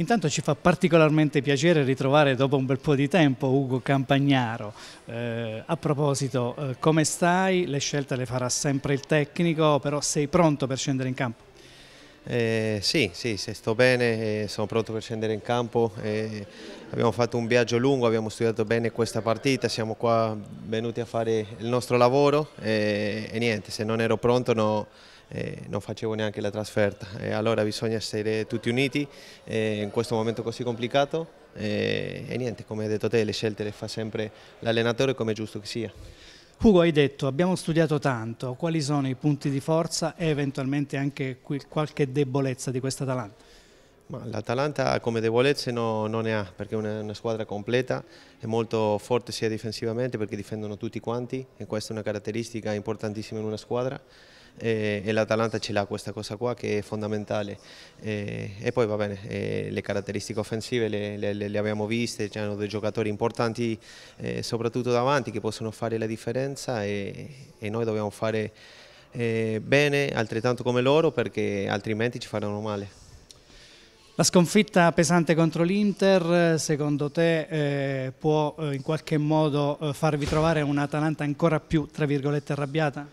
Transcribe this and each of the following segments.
Intanto ci fa particolarmente piacere ritrovare dopo un bel po' di tempo Ugo Campagnaro. Eh, a proposito, eh, come stai? Le scelte le farà sempre il tecnico, però sei pronto per scendere in campo? Eh, sì, sì, se sto bene, eh, sono pronto per scendere in campo. Eh, abbiamo fatto un viaggio lungo, abbiamo studiato bene questa partita, siamo qua venuti a fare il nostro lavoro eh, e niente, se non ero pronto no, eh, non facevo neanche la trasferta. E eh, allora bisogna essere tutti uniti eh, in questo momento così complicato e, eh, e niente, come hai detto te, le scelte le fa sempre l'allenatore come è giusto che sia. Ugo, hai detto abbiamo studiato tanto, quali sono i punti di forza e eventualmente anche qualche debolezza di questa Atalanta? L'Atalanta come debolezze no, non ne ha perché è una, una, squadra completa, è molto forte sia difensivamente perché difendono tutti quanti e questa è una caratteristica importantissima in una squadra e, eh, e l'Atalanta ce l'ha questa cosa qua che è fondamentale e, eh, e poi va bene, e eh, le caratteristiche offensive le, le, le abbiamo viste, hanno dei giocatori importanti eh, soprattutto davanti che possono fare la differenza e, e noi dobbiamo fare eh, bene altrettanto come loro perché altrimenti ci faranno male. La sconfitta pesante contro l'Inter, secondo te, eh, può eh, in qualche modo eh, farvi trovare un'Atalanta ancora più, tra virgolette, arrabbiata?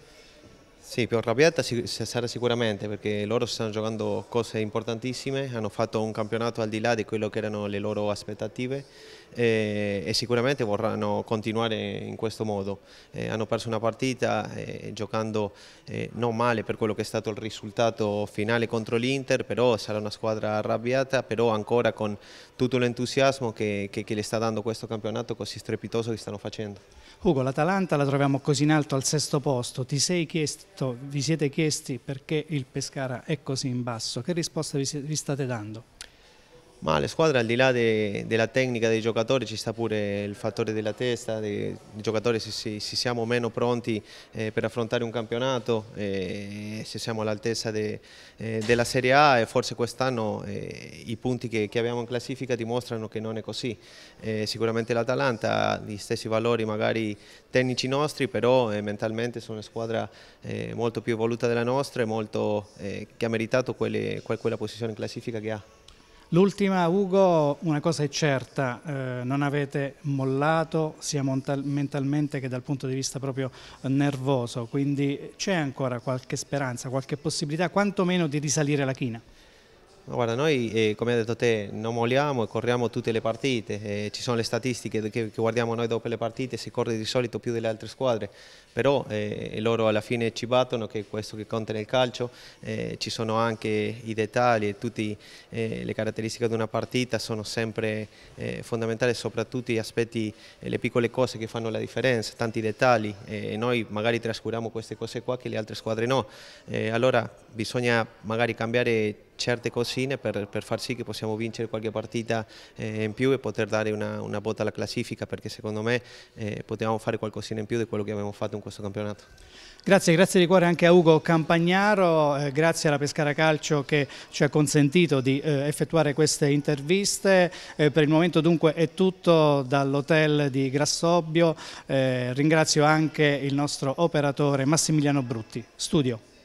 Sì, più arrabbiata sarà sicuramente perché loro stanno giocando cose importantissime, hanno fatto un campionato al di là di quello che erano le loro aspettative e, eh, e sicuramente vorranno continuare in questo modo. Eh, hanno perso una partita eh, giocando eh, non male per quello che è stato il risultato finale contro l'Inter, però sarà una squadra arrabbiata, però ancora con tutto l'entusiasmo che, che, che le sta dando questo campionato così strepitoso che stanno facendo. Ugo, l'Atalanta la troviamo così in alto al sesto posto, ti sei chiesto, vi siete chiesti perché il Pescara è così in basso, che risposta vi, vi state dando? Ma le squadre al di là de, della tecnica dei giocatori ci sta pure il fattore della testa, dei, i giocatori se, se, se, siamo meno pronti eh, per affrontare un campionato, eh, se siamo all'altezza de, eh, della Serie A e forse quest'anno eh, i punti che, che, abbiamo in classifica dimostrano che non è così. Eh, sicuramente l'Atalanta ha gli stessi valori magari tecnici nostri, però eh, mentalmente sono una squadra molto più evoluta della nostra e molto, che ha meritato quelle, quella posizione in classifica che ha. L'ultima, Ugo, una cosa è certa, eh, non avete mollato sia mentalmente che dal punto di vista proprio nervoso, quindi c'è ancora qualche speranza, qualche possibilità quantomeno di risalire la china? Guarda, noi eh, come hai detto te non molliamo e corriamo tutte le partite, eh, ci sono le statistiche che, che, guardiamo noi dopo le partite, si corre di solito più delle altre squadre, però eh, loro alla fine ci battono, che è questo che conta nel calcio, eh, ci sono anche i dettagli e tutte eh, le caratteristiche di una partita sono sempre eh, fondamentali, soprattutto gli aspetti, le piccole cose che fanno la differenza, tanti dettagli e noi magari trascuriamo queste cose qua che le altre squadre no, allora bisogna magari cambiare certe cosine per, per, far sì che possiamo vincere qualche partita eh, in più e poter dare una, una, botta alla classifica perché secondo me eh, potevamo fare qualcosina in più di quello che abbiamo fatto in questo campionato. Grazie, grazie di cuore anche a Ugo Campagnaro, eh, grazie alla Pescara Calcio che ci ha consentito di eh, effettuare queste interviste. Eh, per il momento dunque è tutto dall'hotel di Grassobbio, eh, ringrazio anche il nostro operatore Massimiliano Brutti. Studio.